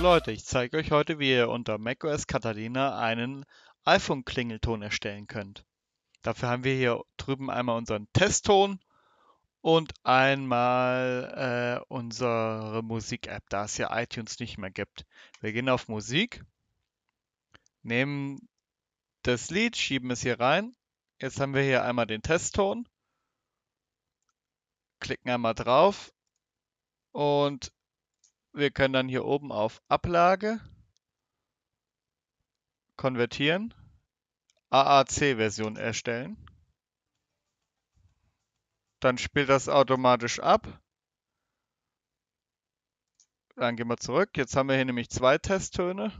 Leute, ich zeige euch heute, wie ihr unter macOS Catalina einen iPhone-Klingelton erstellen könnt. Dafür haben wir hier drüben einmal unseren Testton und einmal äh, unsere Musik-App, da es ja iTunes nicht mehr gibt. Wir gehen auf Musik, nehmen das Lied, schieben es hier rein. Jetzt haben wir hier einmal den Testton, klicken einmal drauf und wir können dann hier oben auf Ablage konvertieren, AAC-Version erstellen. Dann spielt das automatisch ab. Dann gehen wir zurück. Jetzt haben wir hier nämlich zwei Testtöne.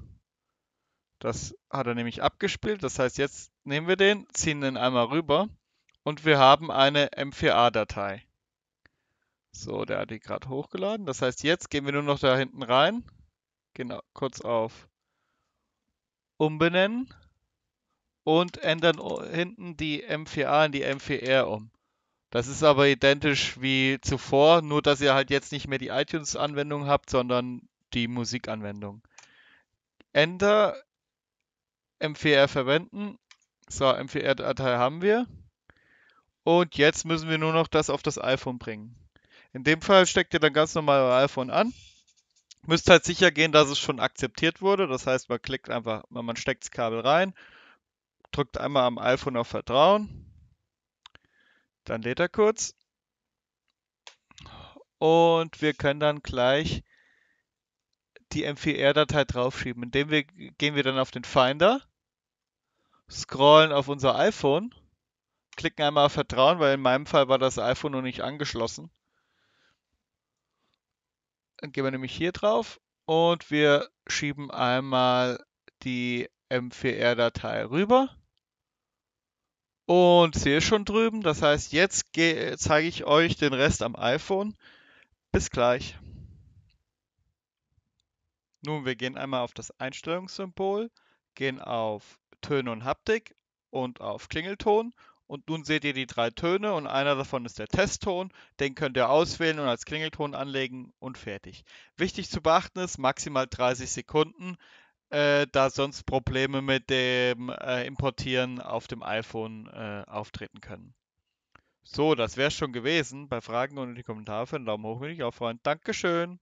Das hat er nämlich abgespielt. Das heißt, jetzt nehmen wir den, ziehen den einmal rüber und wir haben eine M4A-Datei. So, der hat die gerade hochgeladen. Das heißt, jetzt gehen wir nur noch da hinten rein. Genau, kurz auf Umbenennen und ändern hinten die M4A in die M4R um. Das ist aber identisch wie zuvor, nur dass ihr halt jetzt nicht mehr die iTunes-Anwendung habt, sondern die Musikanwendung. Enter, M4R verwenden. So, M4R-Datei haben wir. Und jetzt müssen wir nur noch das auf das iPhone bringen. In dem Fall steckt ihr dann ganz normal euer iPhone an. Müsst halt sicher gehen, dass es schon akzeptiert wurde. Das heißt, man klickt einfach, man steckt das Kabel rein, drückt einmal am iPhone auf Vertrauen. Dann lädt er kurz. Und wir können dann gleich die M4R-Datei draufschieben. Indem wir gehen wir dann auf den Finder, scrollen auf unser iPhone, klicken einmal auf Vertrauen, weil in meinem Fall war das iPhone noch nicht angeschlossen. Dann gehen wir nämlich hier drauf und wir schieben einmal die M4R-Datei rüber. Und sehe schon drüben. Das heißt, jetzt zeige ich euch den Rest am iPhone. Bis gleich. Nun, wir gehen einmal auf das Einstellungssymbol, gehen auf Töne und Haptik und auf Klingelton und nun seht ihr die drei Töne und einer davon ist der Testton. Den könnt ihr auswählen und als Klingelton anlegen und fertig. Wichtig zu beachten ist maximal 30 Sekunden, äh, da sonst Probleme mit dem äh, Importieren auf dem iPhone äh, auftreten können. So, das wäre schon gewesen. Bei Fragen und in die Kommentare für einen Daumen hoch würde ich auch freuen. Dankeschön.